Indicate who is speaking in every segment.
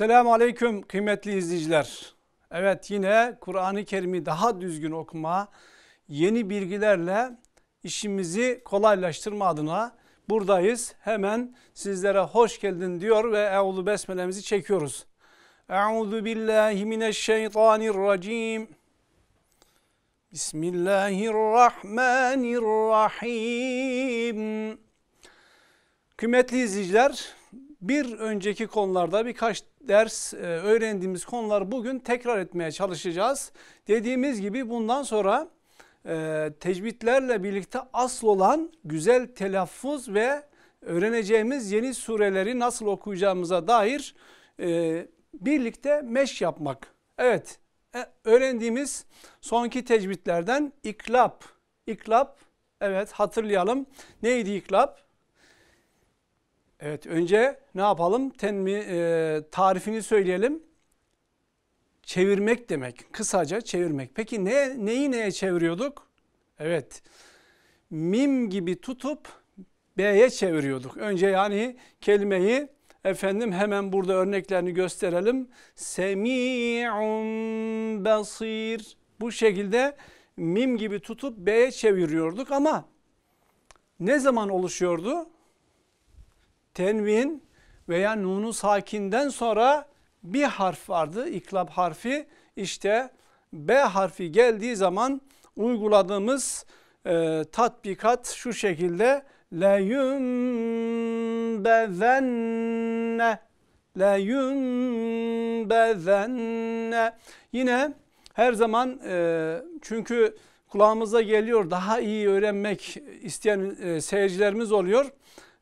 Speaker 1: Selamun Aleyküm kıymetli izleyiciler. Evet yine Kur'an-ı Kerim'i daha düzgün okuma, yeni bilgilerle işimizi kolaylaştırma adına buradayız. Hemen sizlere hoş geldin diyor ve Eûzu Besmele'mizi çekiyoruz. Eûzu billahi mineşşeytanirracim. Bismillahirrahmanirrahim. Kıymetli izleyiciler, bir önceki konularda birkaç ders e, öğrendiğimiz konuları bugün tekrar etmeye çalışacağız. Dediğimiz gibi bundan sonra e, tecbitlerle birlikte asıl olan güzel telaffuz ve öğreneceğimiz yeni sureleri nasıl okuyacağımıza dair e, birlikte meş yapmak. Evet öğrendiğimiz sonki tecbitlerden iklap. İklap evet hatırlayalım. Neydi iklap? Evet önce ne yapalım? Tenmi, e, tarifini söyleyelim. Çevirmek demek. Kısaca çevirmek. Peki ne, neyi neye çeviriyorduk? Evet. Mim gibi tutup B'ye çeviriyorduk. Önce yani kelimeyi efendim hemen burada örneklerini gösterelim. Semi'un basir. Bu şekilde mim gibi tutup B'ye çeviriyorduk ama ne zaman oluşuyordu? tenvin veya nunu sakinden sonra bir harf vardı iklab harfi. işte B harfi geldiği zaman uyguladığımız e, tatbikat şu şekilde leyünbezenne leyünbezenne yine her zaman e, çünkü kulağımıza geliyor daha iyi öğrenmek isteyen e, seyircilerimiz oluyor.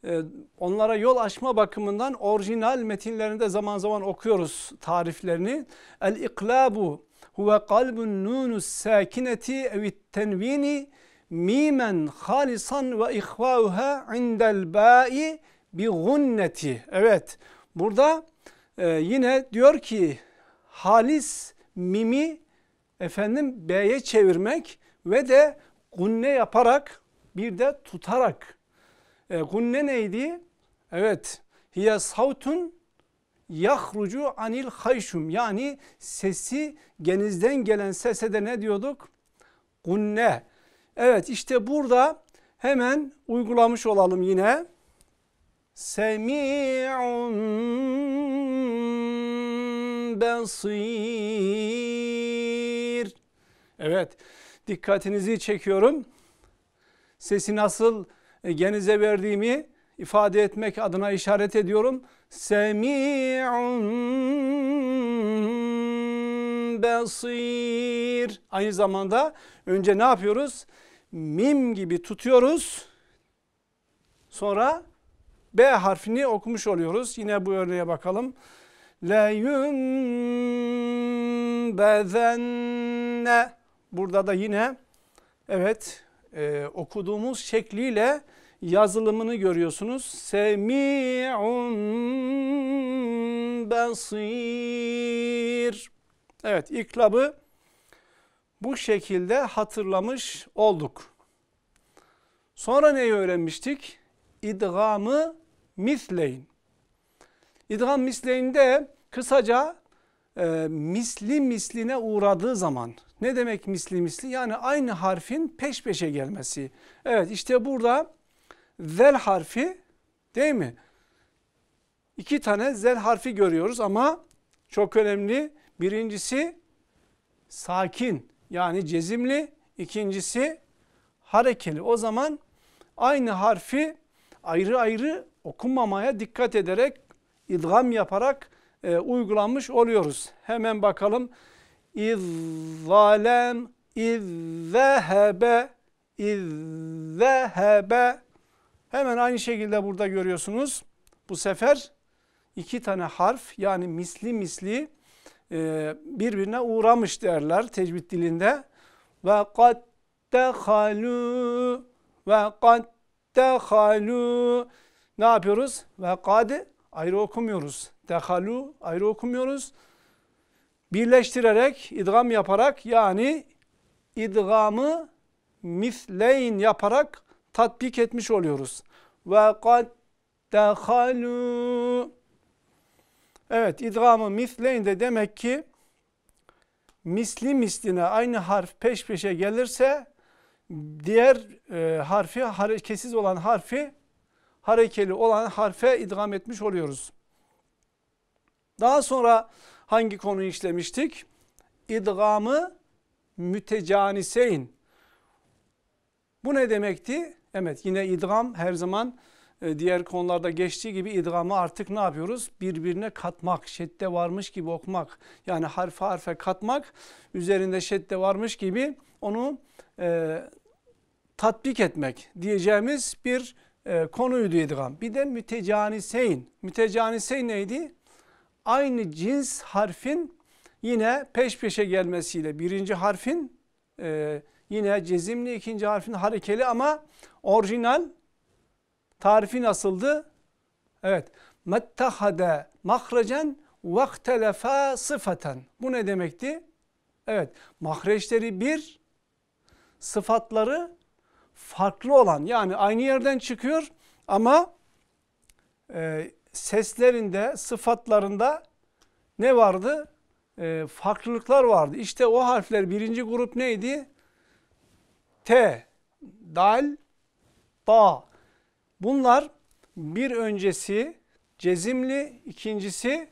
Speaker 1: Ee, onlara yol açma bakımından orijinal metinlerinde zaman zaman okuyoruz tariflerini. El iklabu huve kalbun nunus sakineti evit tenvini mimen halisan ve ihvauha indel ba'i bi gunneti. Evet burada e, yine diyor ki halis mimi efendim B'ye çevirmek ve de gunne yaparak bir de tutarak e, gunne neydi? Evet. Hiye sautun yahrucu anil hayşum. Yani sesi genizden gelen sese de ne diyorduk? Gunne. Evet işte burada hemen uygulamış olalım yine. Semi'un besir. Evet dikkatinizi çekiyorum. Sesi nasıl e, genize verdiğimi ifade etmek adına işaret ediyorum. Semi'un basir. Aynı zamanda önce ne yapıyoruz? Mim gibi tutuyoruz. Sonra B harfini okumuş oluyoruz. Yine bu örneğe bakalım. La yunbezenne. Burada da yine evet e, okuduğumuz şekliyle yazılımını görüyorsunuz. Semi'un basir. Evet iklabı bu şekilde hatırlamış olduk. Sonra neyi öğrenmiştik? İdgamı misleyn. İdgam misleyinde kısaca e, misli misline uğradığı zaman ne demek misli misli? Yani aynı harfin peş peşe gelmesi. Evet işte burada zel harfi değil mi? İki tane zel harfi görüyoruz ama çok önemli. Birincisi sakin yani cezimli. İkincisi harekeli. O zaman aynı harfi ayrı ayrı okunmamaya dikkat ederek idgam yaparak e, uygulanmış oluyoruz. Hemen bakalım. İzzalem izzehebe izzehebe Hemen aynı şekilde burada görüyorsunuz. Bu sefer iki tane harf yani misli misli e, birbirine uğramış derler tecvid dilinde. Ve kad dehalu ve kad dehalu ne yapıyoruz? Ve kad ayrı okumuyoruz. Dehalu ayrı okumuyoruz. Birleştirerek, idgam yaparak yani idgamı misleyn yaparak tatbik etmiş oluyoruz. Ve kad dehalu Evet idgamı misleyn de demek ki misli misline aynı harf peş peşe gelirse diğer e, harfi hareketsiz olan harfi harekeli olan harfe idgam etmiş oluyoruz. Daha sonra hangi konu işlemiştik? İdgamı mütecaniseyn. Bu ne demekti? Evet yine idgam her zaman e, diğer konularda geçtiği gibi idgamı artık ne yapıyoruz? Birbirine katmak, şedde varmış gibi okumak. Yani harfe harfe katmak, üzerinde şedde varmış gibi onu e, tatbik etmek diyeceğimiz bir e, konuydu idgam. Bir de mütecaniseyn. Mütecaniseyn neydi? aynı cins harfin yine peş peşe gelmesiyle birinci harfin e, yine cezimli ikinci harfin harekeli ama orijinal tarifi nasıldı? Evet. Mettehade mahracen vaktelefe sıfaten. Bu ne demekti? Evet. Mahreçleri bir, sıfatları farklı olan yani aynı yerden çıkıyor ama e, seslerinde, sıfatlarında ne vardı? E, farklılıklar vardı. İşte o harfler birinci grup neydi? T, dal, da. Bunlar bir öncesi cezimli, ikincisi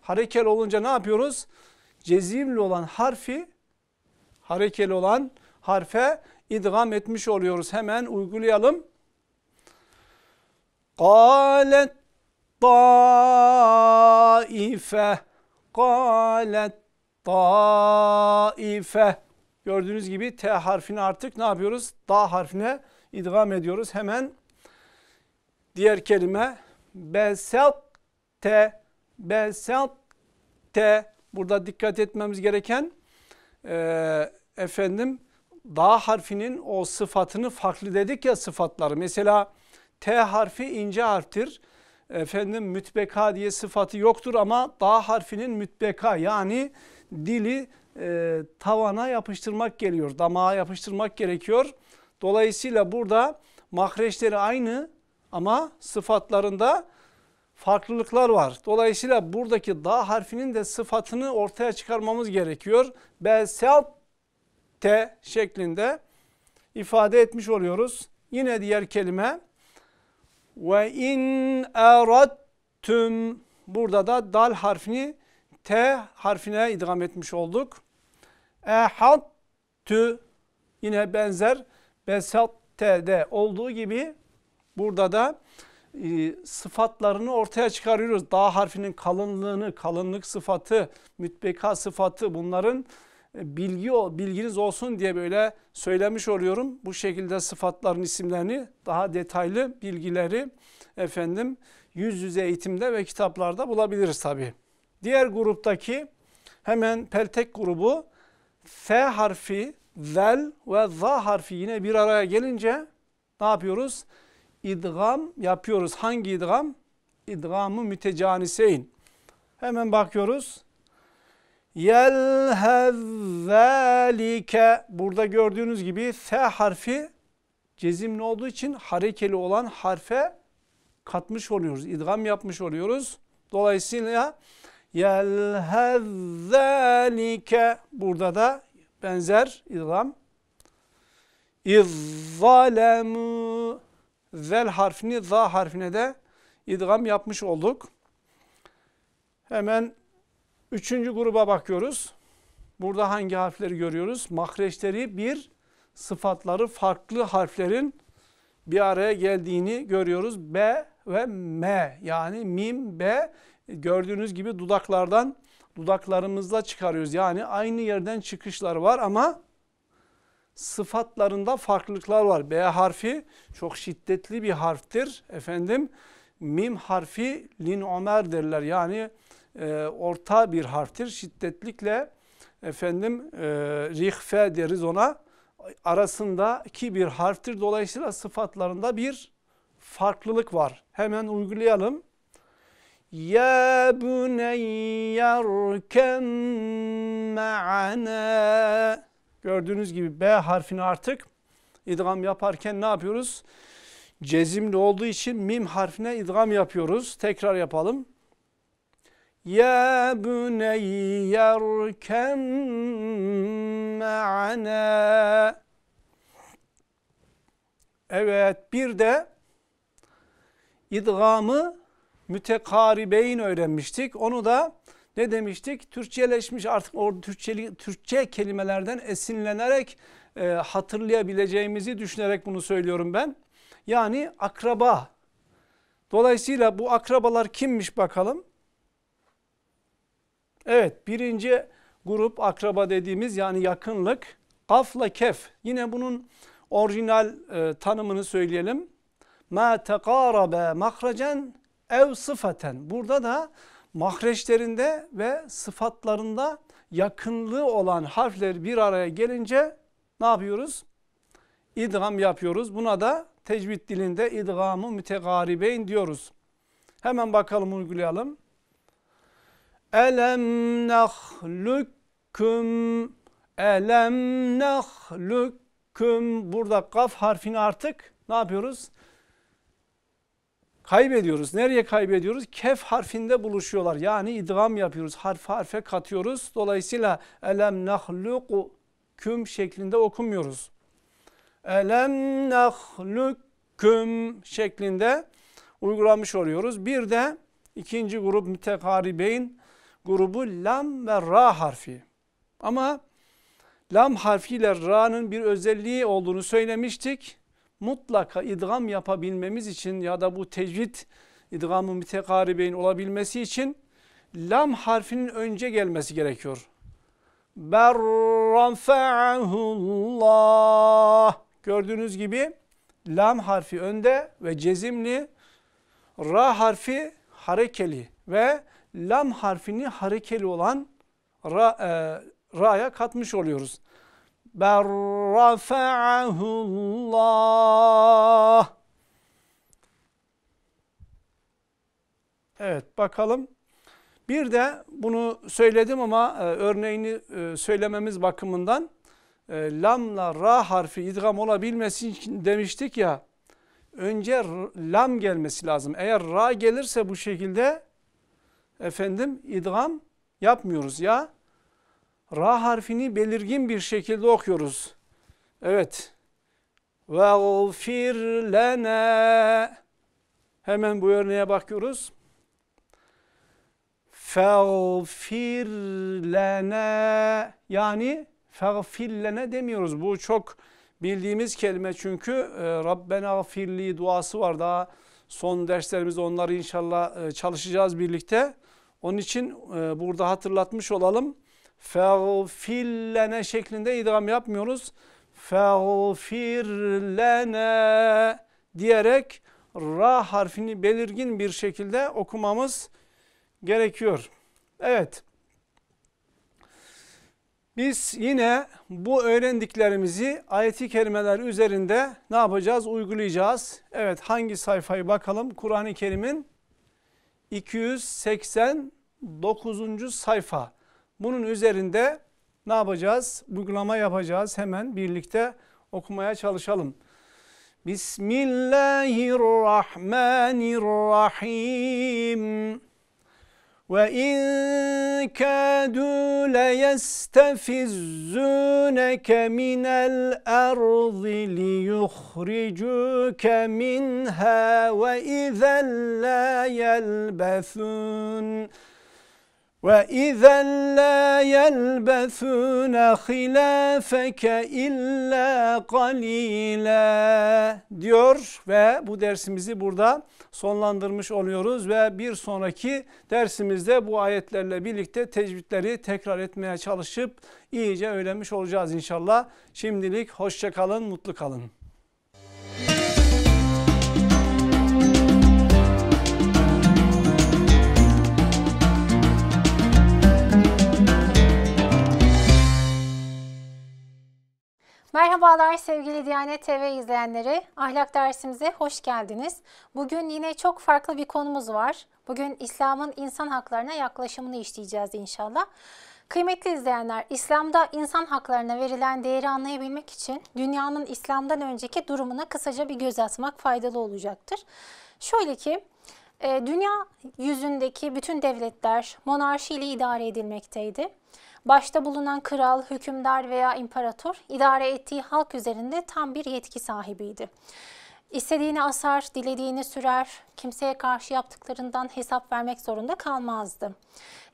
Speaker 1: harekel olunca ne yapıyoruz? Cezimli olan harfi, harekel olan harfe idgam etmiş oluyoruz. Hemen uygulayalım. قالت طائفة قالت طائفة Gördüğünüz gibi T harfini artık ne yapıyoruz? Da harfine idgam ediyoruz. Hemen diğer kelime T, besatte T. burada dikkat etmemiz gereken e, efendim da harfinin o sıfatını farklı dedik ya sıfatları. Mesela T harfi ince harftir. Efendim mütbeka diye sıfatı yoktur ama da harfinin mütbeka yani dili e, tavana yapıştırmak geliyor. Damağa yapıştırmak gerekiyor. Dolayısıyla burada mahreçleri aynı ama sıfatlarında farklılıklar var. Dolayısıyla buradaki da harfinin de sıfatını ortaya çıkarmamız gerekiyor. Beselte şeklinde ifade etmiş oluyoruz. Yine diğer kelime ve in erattum burada da dal harfini T harfine idgam etmiş olduk. Ehattü yine benzer besatte'de olduğu gibi burada da e, sıfatlarını ortaya çıkarıyoruz. Da harfinin kalınlığını, kalınlık sıfatı, mütbeka sıfatı bunların bilgi bilginiz olsun diye böyle söylemiş oluyorum. Bu şekilde sıfatların isimlerini daha detaylı bilgileri efendim yüz yüze eğitimde ve kitaplarda bulabiliriz tabi. Diğer gruptaki hemen peltek grubu F harfi, zel ve za harfi yine bir araya gelince ne yapıyoruz? İdgam yapıyoruz. Hangi idgam? İdgamı mütecaniseyn. Hemen bakıyoruz yelhevvelike burada gördüğünüz gibi f harfi cezimli olduğu için harekeli olan harfe katmış oluyoruz. İdgam yapmış oluyoruz. Dolayısıyla yelhevzelike burada da benzer idgam. İzzalemu zel harfini za harfine de idgam yapmış olduk. Hemen Üçüncü gruba bakıyoruz. Burada hangi harfleri görüyoruz? Mahreçleri bir, sıfatları farklı harflerin bir araya geldiğini görüyoruz. B ve M yani mim, B gördüğünüz gibi dudaklardan dudaklarımızla çıkarıyoruz. Yani aynı yerden çıkışlar var ama sıfatlarında farklılıklar var. B harfi çok şiddetli bir harftir efendim. Mim harfi lin omer derler yani e, orta bir harftir. Şiddetlikle efendim e, rihfe deriz ona arasındaki bir harftir. Dolayısıyla sıfatlarında bir farklılık var. Hemen uygulayalım. Ya buneyyerken ma'ana Gördüğünüz gibi B harfini artık idgam yaparken ne yapıyoruz? Cezimli olduğu için mim harfine idgam yapıyoruz. Tekrar yapalım. Ya بني اركم معنا Evet bir de idgamı mütekaribeyin öğrenmiştik. Onu da ne demiştik? Türkçeleşmiş artık orada Türkçeli, Türkçe kelimelerden esinlenerek e, hatırlayabileceğimizi düşünerek bunu söylüyorum ben. Yani akraba. Dolayısıyla bu akrabalar kimmiş bakalım? Evet birinci grup akraba dediğimiz yani yakınlık. Kafla kef yine bunun orijinal e, tanımını söyleyelim. Ma tekarabe mahracen ev sıfaten. Burada da mahreçlerinde ve sıfatlarında yakınlığı olan harfler bir araya gelince ne yapıyoruz? İdgam yapıyoruz. Buna da tecvid dilinde idgamı mütegaribeyn diyoruz. Hemen bakalım uygulayalım. Elem nahlukum, Elem nahlukum. Burada kaf harfini artık ne yapıyoruz? Kaybediyoruz. Nereye kaybediyoruz? Kef harfinde buluşuyorlar. Yani idgam yapıyoruz. Harf harfe katıyoruz. Dolayısıyla elem nahlukum şeklinde okumuyoruz. Elem nahlukum şeklinde uygulamış oluyoruz. Bir de ikinci grup mütekaribeyn grubu lam ve ra harfi. Ama lam harfiyle ra'nın bir özelliği olduğunu söylemiştik. Mutlaka idgam yapabilmemiz için ya da bu tecvid idgamı mütekaribeyn olabilmesi için lam harfinin önce gelmesi gerekiyor. Berran fe'ahullah. Gördüğünüz gibi lam harfi önde ve cezimli. Ra harfi harekeli ve lam harfini harekeli olan ra, e, ra'ya katmış oluyoruz. Bel rafa'ahullah. Evet bakalım. Bir de bunu söyledim ama e, örneğini e, söylememiz bakımından e, lamla ra harfi idgam olabilmesi için demiştik ya önce lam gelmesi lazım. Eğer ra gelirse bu şekilde efendim idgam yapmıyoruz ya. Ra harfini belirgin bir şekilde okuyoruz. Evet. Veğfir lene. Hemen bu örneğe bakıyoruz. Feğfir lene. Yani feğfir lene demiyoruz. Bu çok bildiğimiz kelime çünkü. E, Rabbena gfirli duası var. Daha son derslerimizde onları inşallah e, çalışacağız birlikte. Onun için e, burada hatırlatmış olalım. Feğfillene şeklinde idgam yapmıyoruz. Feğfirlene diyerek ra harfini belirgin bir şekilde okumamız gerekiyor. Evet. Biz yine bu öğrendiklerimizi ayeti kerimeler üzerinde ne yapacağız? Uygulayacağız. Evet hangi sayfayı bakalım? Kur'an-ı Kerim'in 280 9. sayfa. Bunun üzerinde ne yapacağız? Uygulama yapacağız. Hemen birlikte okumaya çalışalım. Bismillahirrahmanirrahim. وَاِنْ كَادُوا لَيَسْتَفِزُّونَكَ مِنَ الْأَرْضِ لِيُخْرِجُوكَ مِنْهَا وَاِذَا لَا يَلْبَثُونَ وَإِذًا la يَلْبَثُونَ خِلَافَكَ اِلَّا قَلِيلًا diyor ve bu dersimizi burada sonlandırmış oluyoruz ve bir sonraki dersimizde bu ayetlerle birlikte tecvidleri tekrar etmeye çalışıp iyice öğrenmiş olacağız inşallah. Şimdilik hoşça kalın, mutlu kalın.
Speaker 2: Merhabalar sevgili Diyanet TV izleyenleri. Ahlak dersimize hoş geldiniz. Bugün yine çok farklı bir konumuz var. Bugün İslam'ın insan haklarına yaklaşımını işleyeceğiz inşallah. Kıymetli izleyenler, İslam'da insan haklarına verilen değeri anlayabilmek için dünyanın İslam'dan önceki durumuna kısaca bir göz atmak faydalı olacaktır. Şöyle ki, e, dünya yüzündeki bütün devletler monarşi ile idare edilmekteydi başta bulunan kral, hükümdar veya imparator idare ettiği halk üzerinde tam bir yetki sahibiydi. İstediğini asar, dilediğini sürer, kimseye karşı yaptıklarından hesap vermek zorunda kalmazdı.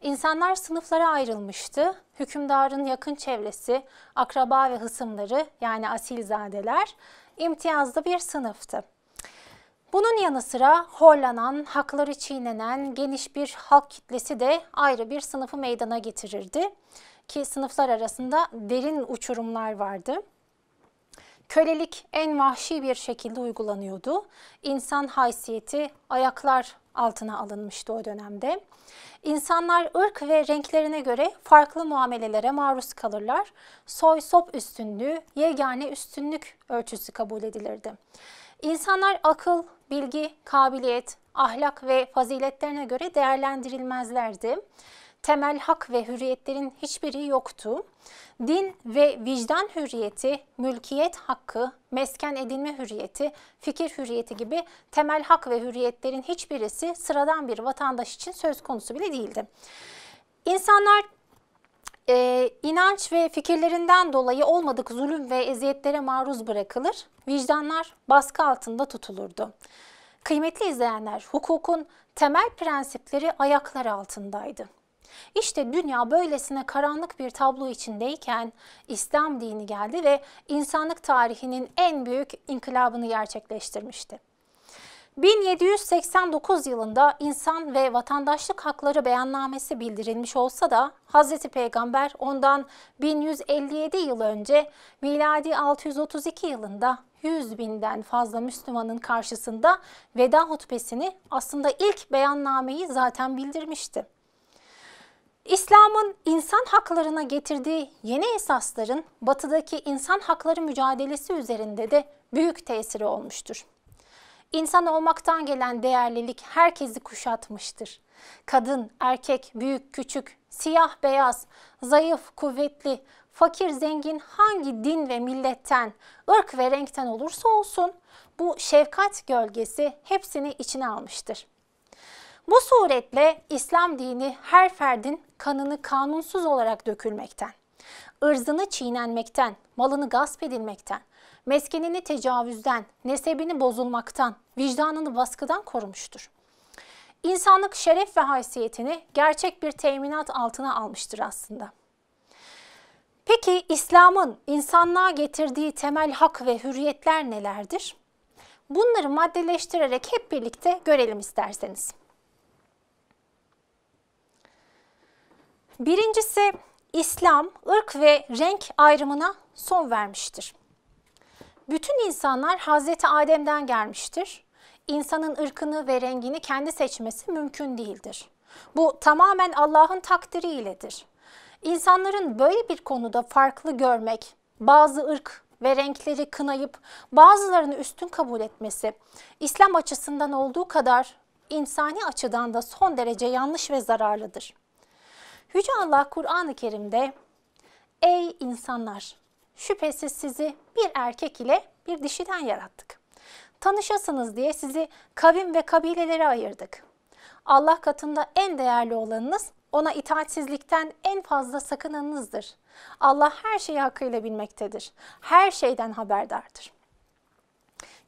Speaker 2: İnsanlar sınıflara ayrılmıştı. Hükümdarın yakın çevresi, akraba ve hısımları yani asilzadeler imtiyazlı bir sınıftı. Bunun yanı sıra horlanan, hakları çiğnenen geniş bir halk kitlesi de ayrı bir sınıfı meydana getirirdi ki sınıflar arasında derin uçurumlar vardı. Kölelik en vahşi bir şekilde uygulanıyordu. İnsan haysiyeti ayaklar altına alınmıştı o dönemde. İnsanlar ırk ve renklerine göre farklı muamelelere maruz kalırlar. Soy sop üstünlüğü yegane üstünlük ölçüsü kabul edilirdi. İnsanlar akıl, bilgi, kabiliyet, ahlak ve faziletlerine göre değerlendirilmezlerdi. Temel hak ve hürriyetlerin hiçbiri yoktu. Din ve vicdan hürriyeti, mülkiyet hakkı, mesken edinme hürriyeti, fikir hürriyeti gibi temel hak ve hürriyetlerin hiçbirisi sıradan bir vatandaş için söz konusu bile değildi. İnsanlar e, inanç ve fikirlerinden dolayı olmadık zulüm ve eziyetlere maruz bırakılır, vicdanlar baskı altında tutulurdu. Kıymetli izleyenler, hukukun temel prensipleri ayaklar altındaydı. İşte dünya böylesine karanlık bir tablo içindeyken İslam dini geldi ve insanlık tarihinin en büyük inkılabını gerçekleştirmişti. 1789 yılında insan ve vatandaşlık hakları beyannamesi bildirilmiş olsa da Hz. Peygamber ondan 1157 yıl önce miladi 632 yılında 100 binden fazla Müslümanın karşısında veda hutbesini aslında ilk beyannameyi zaten bildirmişti. İslam'ın insan haklarına getirdiği yeni esasların batıdaki insan hakları mücadelesi üzerinde de büyük tesiri olmuştur. İnsan olmaktan gelen değerlilik herkesi kuşatmıştır. Kadın, erkek, büyük, küçük, siyah, beyaz, zayıf, kuvvetli, fakir, zengin hangi din ve milletten, ırk ve renkten olursa olsun bu şefkat gölgesi hepsini içine almıştır. Bu suretle İslam dini her ferdin kanını kanunsuz olarak dökülmekten, ırzını çiğnenmekten, malını gasp edilmekten, meskenini tecavüzden, nesebini bozulmaktan, vicdanını baskıdan korumuştur. İnsanlık şeref ve haysiyetini gerçek bir teminat altına almıştır aslında. Peki İslam'ın insanlığa getirdiği temel hak ve hürriyetler nelerdir? Bunları maddeleştirerek hep birlikte görelim isterseniz. Birincisi İslam ırk ve renk ayrımına son vermiştir. Bütün insanlar Hazreti Adem'den gelmiştir. İnsanın ırkını ve rengini kendi seçmesi mümkün değildir. Bu tamamen Allah'ın takdiri iledir. İnsanların böyle bir konuda farklı görmek, bazı ırk ve renkleri kınayıp bazılarını üstün kabul etmesi İslam açısından olduğu kadar insani açıdan da son derece yanlış ve zararlıdır. Yüce Allah Kur'an-ı Kerim'de Ey insanlar! Şüphesiz sizi bir erkek ile bir dişiden yarattık. Tanışasınız diye sizi kavim ve kabilelere ayırdık. Allah katında en değerli olanınız ona itaatsizlikten en fazla sakınanınızdır. Allah her şeyi hakkıyla bilmektedir. Her şeyden haberdardır.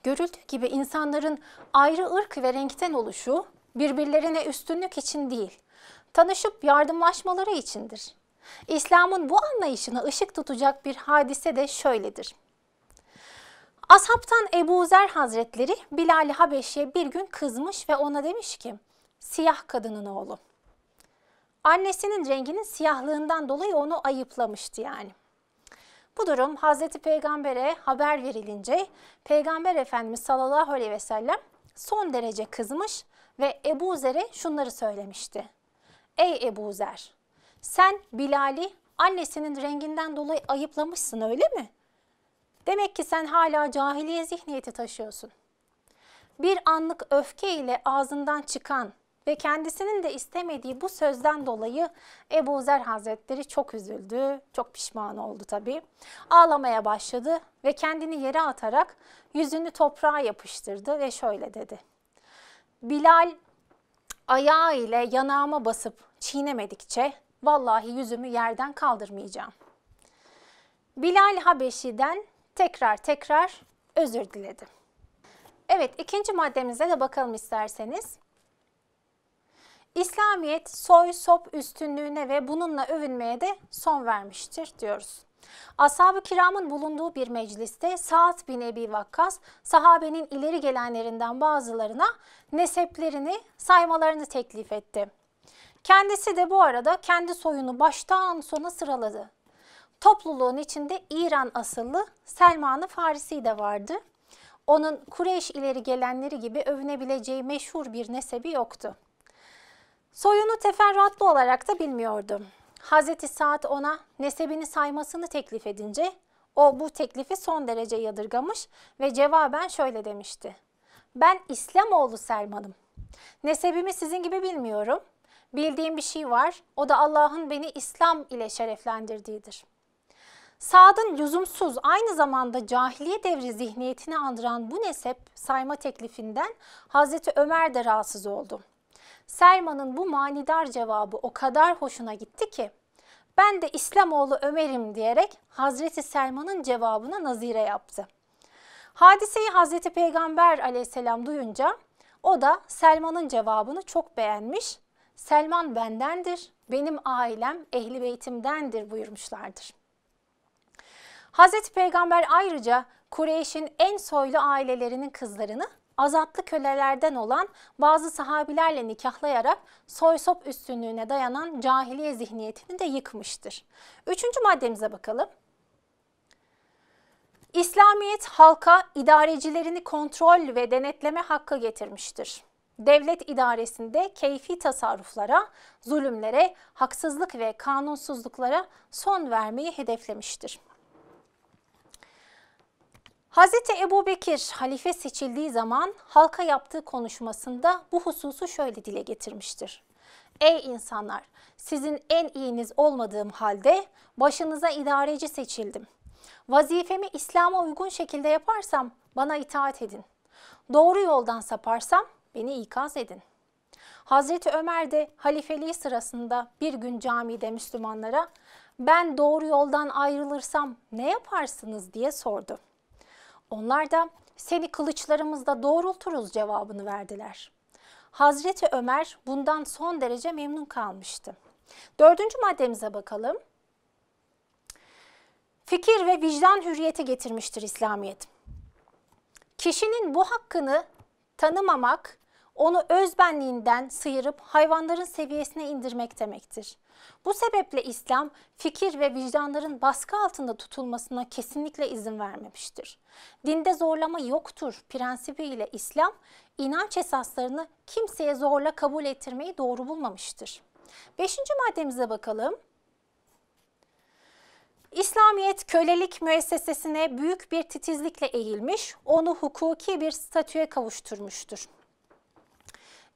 Speaker 2: Görüldüğü gibi insanların ayrı ırk ve renkten oluşu birbirlerine üstünlük için değil, tanışıp yardımlaşmaları içindir. İslam'ın bu anlayışına ışık tutacak bir hadise de şöyledir. Ashabtan Ebu Zer Hazretleri Bilal-i Habeşi'ye bir gün kızmış ve ona demiş ki siyah kadının oğlu. Annesinin renginin siyahlığından dolayı onu ayıplamıştı yani. Bu durum Hazreti Peygamber'e haber verilince Peygamber Efendimiz sallallahu aleyhi ve sellem son derece kızmış ve Ebu Zer'e şunları söylemişti. Ey Ebu Zer! Sen Bilal'i annesinin renginden dolayı ayıplamışsın öyle mi? Demek ki sen hala cahiliye zihniyeti taşıyorsun. Bir anlık öfke ile ağzından çıkan ve kendisinin de istemediği bu sözden dolayı Ebu Zer Hazretleri çok üzüldü, çok pişman oldu tabii. Ağlamaya başladı ve kendini yere atarak yüzünü toprağa yapıştırdı ve şöyle dedi. Bilal ayağı ile yanağıma basıp çiğnemedikçe Vallahi yüzümü yerden kaldırmayacağım. Bilal Habeşi'den tekrar tekrar özür diledim. Evet ikinci maddemize de bakalım isterseniz. İslamiyet soy sop üstünlüğüne ve bununla övünmeye de son vermiştir diyoruz. Ashab-ı kiramın bulunduğu bir mecliste Saad bin Ebi Vakkas sahabenin ileri gelenlerinden bazılarına neseplerini saymalarını teklif etti. Kendisi de bu arada kendi soyunu baştan sona sıraladı. Topluluğun içinde İran asıllı Selman-ı Farisi de vardı. Onun Kureyş ileri gelenleri gibi övünebileceği meşhur bir nesebi yoktu. Soyunu teferruatlı olarak da bilmiyordum. Hazreti Saad ona nesebini saymasını teklif edince o bu teklifi son derece yadırgamış ve cevaben şöyle demişti. Ben İslamoğlu Selman'ım. Nesebimi sizin gibi bilmiyorum bildiğim bir şey var. O da Allah'ın beni İslam ile şereflendirdiğidir. Saad'ın lüzumsuz aynı zamanda cahiliye devri zihniyetini andıran bu nesep sayma teklifinden Hazreti Ömer de rahatsız oldu. Selma'nın bu manidar cevabı o kadar hoşuna gitti ki ben de İslamoğlu Ömer'im diyerek Hazreti Selma'nın cevabına nazire yaptı. Hadiseyi Hazreti Peygamber aleyhisselam duyunca o da Selma'nın cevabını çok beğenmiş Selman bendendir, benim ailem ehli beytimdendir buyurmuşlardır. Hazreti Peygamber ayrıca Kureyş'in en soylu ailelerinin kızlarını azatlı kölelerden olan bazı sahabilerle nikahlayarak soy-sop üstünlüğüne dayanan cahiliye zihniyetini de yıkmıştır. Üçüncü maddemize bakalım. İslamiyet halka idarecilerini kontrol ve denetleme hakkı getirmiştir devlet idaresinde keyfi tasarruflara, zulümlere, haksızlık ve kanunsuzluklara son vermeyi hedeflemiştir. Hazreti Ebu Bekir halife seçildiği zaman halka yaptığı konuşmasında bu hususu şöyle dile getirmiştir. Ey insanlar sizin en iyiniz olmadığım halde başınıza idareci seçildim. Vazifemi İslam'a uygun şekilde yaparsam bana itaat edin. Doğru yoldan saparsam beni ikaz edin. Hazreti Ömer de halifeliği sırasında bir gün camide Müslümanlara ben doğru yoldan ayrılırsam ne yaparsınız diye sordu. Onlar da seni kılıçlarımızda doğrulturuz cevabını verdiler. Hazreti Ömer bundan son derece memnun kalmıştı. Dördüncü maddemize bakalım. Fikir ve vicdan hürriyeti getirmiştir İslamiyet. Kişinin bu hakkını tanımamak onu özbenliğinden sıyırıp hayvanların seviyesine indirmek demektir. Bu sebeple İslam fikir ve vicdanların baskı altında tutulmasına kesinlikle izin vermemiştir. Dinde zorlama yoktur prensibiyle İslam inanç esaslarını kimseye zorla kabul ettirmeyi doğru bulmamıştır. Beşinci maddemize bakalım. İslamiyet kölelik müessesesine büyük bir titizlikle eğilmiş, onu hukuki bir statüye kavuşturmuştur.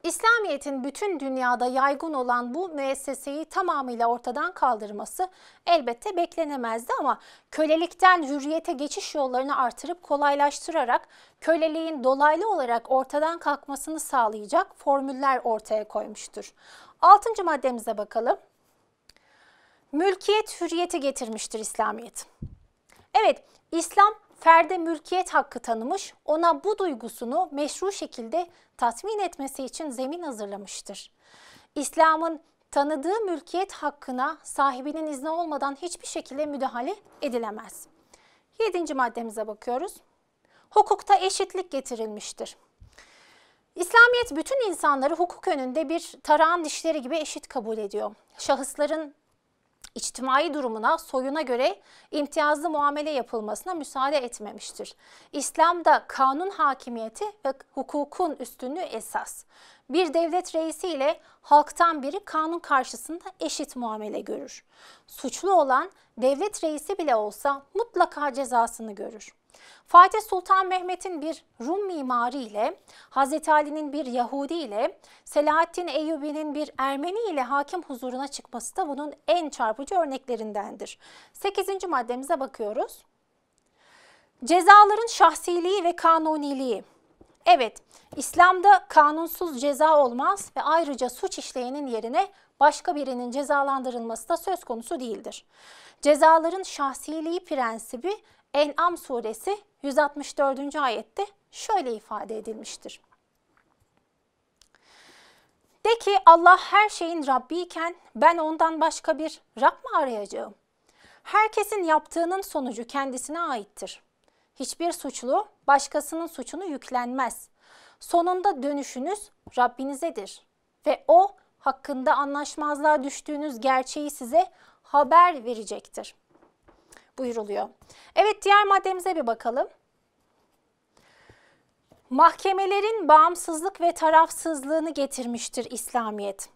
Speaker 2: İslamiyet'in bütün dünyada yaygın olan bu müesseseyi tamamıyla ortadan kaldırması elbette beklenemezdi ama kölelikten hürriyete geçiş yollarını artırıp kolaylaştırarak köleliğin dolaylı olarak ortadan kalkmasını sağlayacak formüller ortaya koymuştur. Altıncı maddemize bakalım. Mülkiyet hürriyeti getirmiştir İslamiyet. Evet, İslam ferde mülkiyet hakkı tanımış, ona bu duygusunu meşru şekilde tatmin etmesi için zemin hazırlamıştır. İslam'ın tanıdığı mülkiyet hakkına sahibinin izni olmadan hiçbir şekilde müdahale edilemez. Yedinci maddemize bakıyoruz. Hukukta eşitlik getirilmiştir. İslamiyet bütün insanları hukuk önünde bir tarağın dişleri gibi eşit kabul ediyor. Şahısların içtimai durumuna, soyuna göre imtiyazlı muamele yapılmasına müsaade etmemiştir. İslam'da kanun hakimiyeti ve hukukun üstünlüğü esas. Bir devlet reisi ile halktan biri kanun karşısında eşit muamele görür. Suçlu olan devlet reisi bile olsa mutlaka cezasını görür. Fatih Sultan Mehmet'in bir Rum mimarı ile, Hazreti Ali'nin bir Yahudi ile, Selahattin Eyyubi'nin bir Ermeni ile hakim huzuruna çıkması da bunun en çarpıcı örneklerindendir. 8. maddemize bakıyoruz. Cezaların şahsiliği ve kanuniliği. Evet, İslam'da kanunsuz ceza olmaz ve ayrıca suç işleyenin yerine başka birinin cezalandırılması da söz konusu değildir. Cezaların şahsiliği prensibi En'am suresi 164. ayette şöyle ifade edilmiştir. De ki Allah her şeyin Rabbi iken ben ondan başka bir Rab mı arayacağım? Herkesin yaptığının sonucu kendisine aittir. Hiçbir suçlu başkasının suçunu yüklenmez. Sonunda dönüşünüz Rabbinizedir ve o hakkında anlaşmazlığa düştüğünüz gerçeği size haber verecektir.'' buyuruluyor. Evet diğer maddemize bir bakalım. Mahkemelerin bağımsızlık ve tarafsızlığını getirmiştir İslamiyet.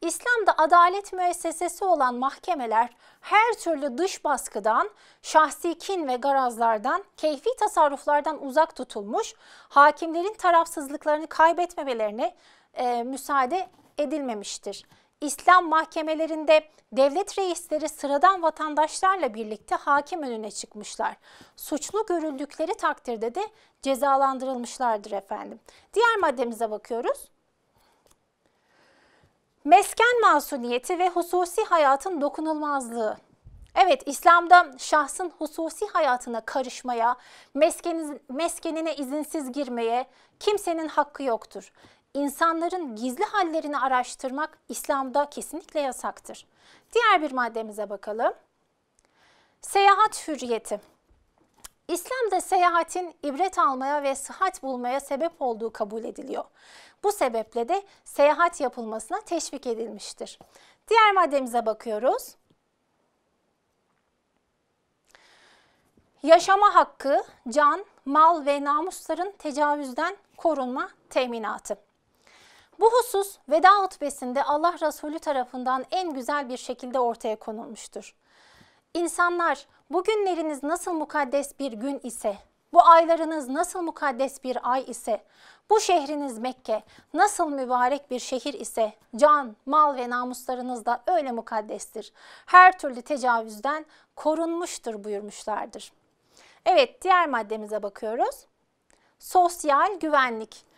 Speaker 2: İslam'da adalet müessesesi olan mahkemeler her türlü dış baskıdan, şahsi kin ve garazlardan, keyfi tasarruflardan uzak tutulmuş, hakimlerin tarafsızlıklarını kaybetmemelerine e, müsaade edilmemiştir. İslam mahkemelerinde devlet reisleri sıradan vatandaşlarla birlikte hakim önüne çıkmışlar. Suçlu görüldükleri takdirde de cezalandırılmışlardır efendim. Diğer maddemize bakıyoruz. Mesken masumiyeti ve hususi hayatın dokunulmazlığı. Evet İslam'da şahsın hususi hayatına karışmaya, meskeniniz, meskenine izinsiz girmeye kimsenin hakkı yoktur insanların gizli hallerini araştırmak İslam'da kesinlikle yasaktır. Diğer bir maddemize bakalım. Seyahat hürriyeti. İslam'da seyahatin ibret almaya ve sıhhat bulmaya sebep olduğu kabul ediliyor. Bu sebeple de seyahat yapılmasına teşvik edilmiştir. Diğer maddemize bakıyoruz. Yaşama hakkı, can, mal ve namusların tecavüzden korunma teminatı. Bu husus veda hutbesinde Allah Resulü tarafından en güzel bir şekilde ortaya konulmuştur. İnsanlar bugünleriniz nasıl mukaddes bir gün ise, bu aylarınız nasıl mukaddes bir ay ise, bu şehriniz Mekke nasıl mübarek bir şehir ise can, mal ve namuslarınız da öyle mukaddestir. Her türlü tecavüzden korunmuştur buyurmuşlardır. Evet diğer maddemize bakıyoruz. Sosyal güvenlik.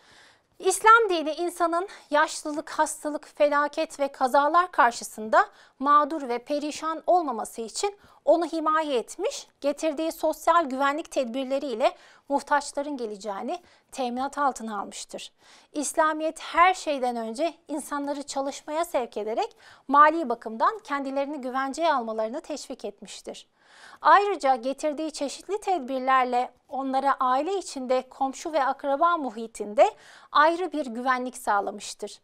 Speaker 2: İslam dini insanın yaşlılık, hastalık, felaket ve kazalar karşısında mağdur ve perişan olmaması için onu himaye etmiş, getirdiği sosyal güvenlik tedbirleriyle muhtaçların geleceğini teminat altına almıştır. İslamiyet her şeyden önce insanları çalışmaya sevk ederek mali bakımdan kendilerini güvenceye almalarını teşvik etmiştir. Ayrıca getirdiği çeşitli tedbirlerle onlara aile içinde, komşu ve akraba muhitinde ayrı bir güvenlik sağlamıştır.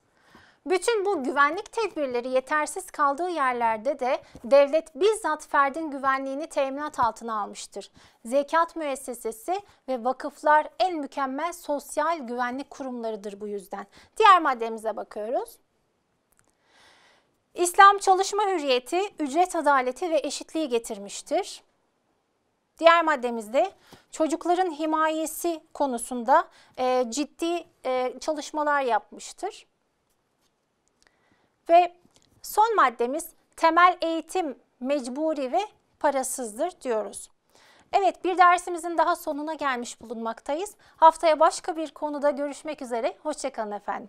Speaker 2: Bütün bu güvenlik tedbirleri yetersiz kaldığı yerlerde de devlet bizzat ferdin güvenliğini teminat altına almıştır. Zekat müessesesi ve vakıflar en mükemmel sosyal güvenlik kurumlarıdır bu yüzden. Diğer maddemize bakıyoruz. İslam çalışma hürriyeti, ücret adaleti ve eşitliği getirmiştir. Diğer maddemizde çocukların himayesi konusunda e, ciddi e, çalışmalar yapmıştır. Ve son maddemiz temel eğitim mecburi ve parasızdır diyoruz. Evet bir dersimizin daha sonuna gelmiş bulunmaktayız. Haftaya başka bir konuda görüşmek üzere. Hoşçakalın efendim.